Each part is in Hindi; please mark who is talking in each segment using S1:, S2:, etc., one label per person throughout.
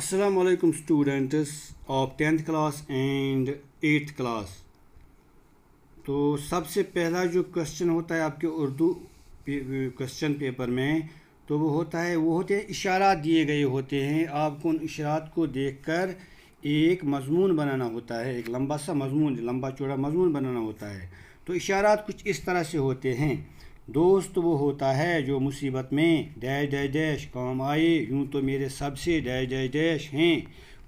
S1: असलकम students of tenth class and eighth class तो सबसे पहला जो क्वेश्चन होता है आपके उर्दू क्वेश्चन पेपर में तो वो होता है वो होते हैं इशारा दिए गए होते हैं आपको उन इशारात को देखकर एक मजमून बनाना होता है एक लंबा सा मजमून लंबा चौड़ा मजमून बनाना होता है तो इशारात कुछ इस तरह से होते हैं दोस्त वो होता है जो मुसीबत में डैश डैश डैश काम आए यूँ तो मेरे सबसे डैश डैश डैश हैं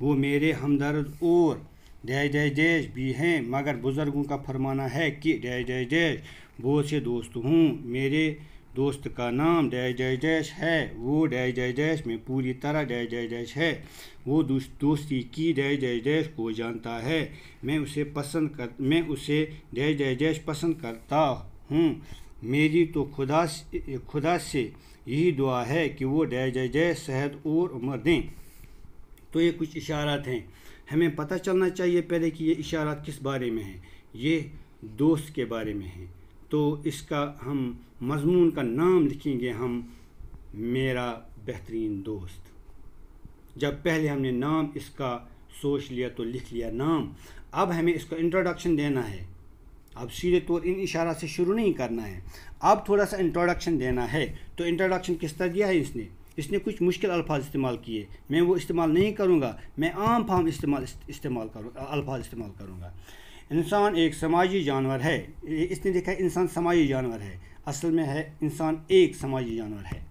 S1: वो मेरे हमदर्द और डैश डैश डैश भी हैं मगर बुज़ुर्गों का फरमाना है कि डैश डैश डैश बहुत से दोस्त हूँ मेरे दोस्त का नाम डैश डैश डैश है वो डैश डैश डैश में पूरी तरह डैश डैश डैश है वो दोस्ती की डैश डैश डैश को जानता है मैं उसे पसंद कर मैं उसे डैश डैश डैश पसंद करता हूँ मेरी तो खुदा खुदा से यही दुआ है कि वो जय जय जय सेहत और उम्र दें तो ये कुछ इशारात हैं हमें पता चलना चाहिए पहले कि ये इशारात किस बारे में हैं ये दोस्त के बारे में हैं तो इसका हम मजमून का नाम लिखेंगे हम मेरा बेहतरीन दोस्त जब पहले हमने नाम इसका सोच लिया तो लिख लिया नाम अब हमें इसका इंट्रोडक्शन देना है अब सीधे तौर इन इशारा से शुरू नहीं करना है अब थोड़ा सा इंट्रोडक्शन देना है तो इंट्रोडक्शन किस तरह दिया है इसने इसने कुछ मुश्किल अल्फाज इस्तेमाल किए मैं वो इस्तेमाल नहीं करूँगा मैं आम फाम इस्तेमाल इस्तेमाल करूँ अल्फाज इस्तेमाल करूँगा इंसान एक समाजी जानवर है इसने देखा है इंसान समाजी जानवर है असल में है इंसान एक समाजी जानवर है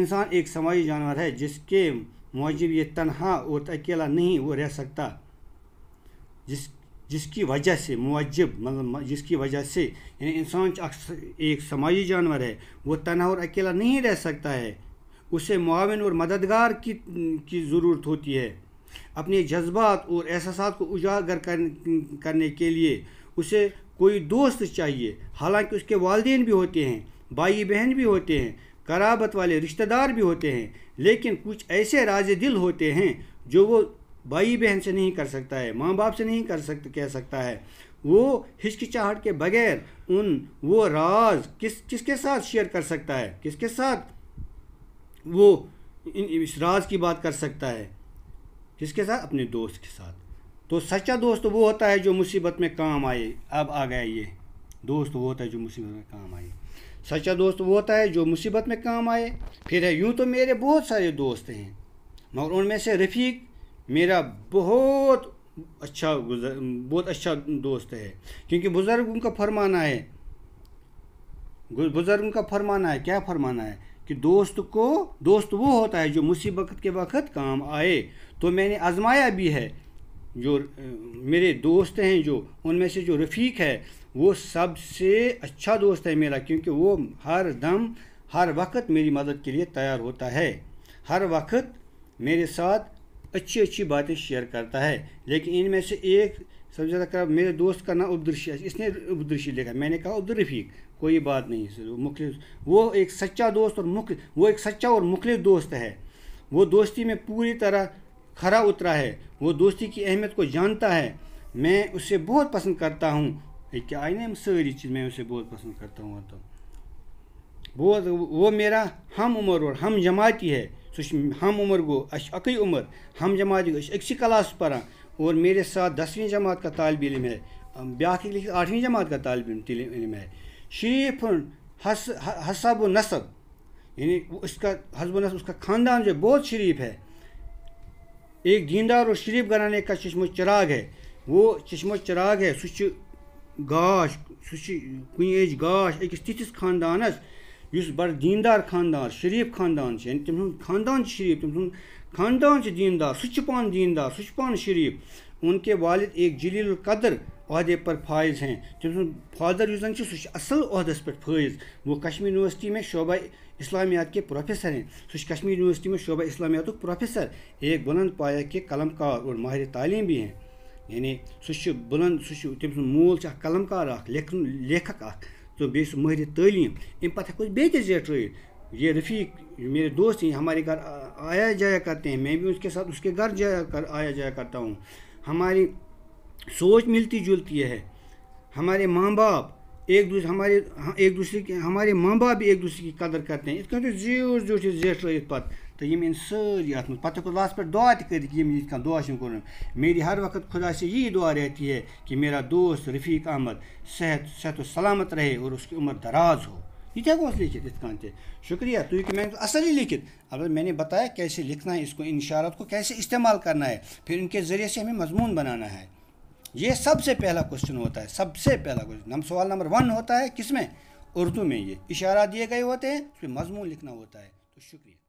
S1: इंसान एक समाजी जानवर है जिसके मूजब ये तनहा और अकेला नहीं वो रह सकता जिस जिसकी वजह से मुजब मतलब जिसकी वजह से यानी इंसान एक समाजी जानवर है वो तनहा और अकेला नहीं रह सकता है उसे मुआवन और मददगार की की ज़रूरत होती है अपने जज्बात और एहसास को उजागर कर करने के लिए उसे कोई दोस्त चाहिए हालांकि उसके वालदे भी होते हैं भाई बहन भी होते हैं कराबत वाले रिश्तेदार भी होते हैं लेकिन कुछ ऐसे राज दिल होते हैं जो वो भाई बहन से नहीं कर सकता है माँ बाप से नहीं कर सकते कह सकता है वो हिचकिचाहट के बगैर उन वो राज किस किसके साथ शेयर कर सकता है किसके साथ वो इन इस राज की बात कर सकता है किसके साथ अपने दोस्त के साथ तो सच्चा दोस्त वो होता है जो मुसीबत में काम आए अब आ गया ये दोस्त वो होता है जो मुसीबत में काम आए सच्चा दोस्त वो होता है जो मुसीबत में काम आए फिर है यूँ तो मेरे बहुत सारे दोस्त हैं मगर उनमें से रफ़ीक मेरा बहुत अच्छा गुजर बहुत अच्छा दोस्त है क्योंकि बुज़ुर्ग उनका फरमाना है बुज़ुर्ग उनका फरमाना है क्या फरमाना है कि दोस्त को दोस्त वो होता है जो मुसीबत के वक्त काम आए तो मैंने आजमाया भी है जो मेरे दोस्त हैं जो उनमें से जो रफ़ीक है वो सबसे अच्छा दोस्त है मेरा क्योंकि वो हर दम हर वक्त मेरी मदद के लिए तैयार होता है हर वक्त मेरे साथ अच्छी अच्छी बातें शेयर करता है लेकिन इनमें से एक सबसे ज़्यादा खराब मेरे दोस्त का नाम उपदृश्य इसने उपदृश्य लिखा मैंने कहा उब्दरफीक कोई बात नहीं मुखलिस वो एक सच्चा दोस्त और मुख वो एक सच्चा और मुखल दोस्त है वो दोस्ती में पूरी तरह खरा उतरा है वो दोस्ती की अहमियत को जानता है मैं उसे बहुत पसंद करता हूँ क्या आई नहीं सारी चीज़ मैं उसे बहुत पसंद करता हूँ तो वो वो मेरा हम उम्र और हम जमाती है सम हम उम्र गो अक उम्र हम जमात अक्स कलास पारा और मेरे साथ दसवीं जमात का तालब इलम है ब्या आठवीं जमात का तालब इलम है शरीफ हस हसब नसब यानी उसका हसब नसब उसका ख़ानदान जो बहुत शरीफ है एक दीनदार और शरीफ घराने का चश्मो चिराग है वो चश्मो चिराग है सह गाश सह कुछ गाश अकिस तिथिस ख़ानदानस یُس بَڑٕ دیٖندار خاندان شریٖف خاندان چھِ یعنی تٔمۍ سُنٛد خاندان چھُ شریٖف تٔمۍ سُنٛد خاندان چھُ دیٖندار سُہ تہِ چھُ پانہٕ دیٖندار سُہ چھُ پانہٕ شریٖف ان کے والد ایک جلیل القدر عہدے پر فائز ہیں تٔمۍ سُنٛد فادر یُس زَن چھُ سُہ چھُ اَصٕل عہدَس پٮ۪ٹھ فٲیِز وہ کشمیٖر یوٗنیورسٹی میں شعبہ اِسلامیات کے پروفیسر ہیں سُہ چھُ کشمیٖر یوٗنیورسٹی میں شعبہ اِسلامیاتُک پروفیسر ایک بُلند پایا کے قلم کار اور ماہر تعلیٖم بھی ہیں یعنی سُہ چھُ بُلند سُہ چھُ تٔمۍ سُنٛد مول چھُ اَکھ قلم کار اَکھ لیکھُن لیکھک اَکھ तो بیٚیہِ چھُ مٲہرِ تعلیٖم اَمہِ پَتہٕ ہٮ۪کو أسۍ بیٚیہِ تہِ زیٹھ رٲیِتھ یہ رفیق میرے دوست ہیں ہمارے گھر آیا भी उसके साथ उसके घर जाया कर आया जाया करता हूँ हमारी सोच मिलती जुलती है हमारे माँ बाप एक दूसरे हमारे हाँ, एक दूसरे के हमारे माँ बाप भी एक दूसरे की कदर करते हैं तो इस तो जीव जो जेठ रही पत तो ये इन सारी अत पे अल्लाह पे दुआ तक दुआ कर मेरी हर वक्त खुदा से यही दुआ रहती है कि मेरा दोस्त रफ़ीक अहमद सेहत सेहत सलामत रहे और उसकी उम्र दराज हो ये क्या गोस लिखित इस कान शुक्रिया तो ये मैंने तो असल ही लिखित अब मैंने बताया कैसे लिखना है इसको इन इशारत को कैसे इस्तेमाल करना है फिर इनके ज़रिए से हमें मजमून बनाना है ये सबसे पहला क्वेश्चन होता है सबसे पहला क्वेश्चन हम सवाल नंबर वन होता है किसमें उर्दू में ये इशारा दिए गए होते हैं उसमें मजमून लिखना होता है तो शुक्रिया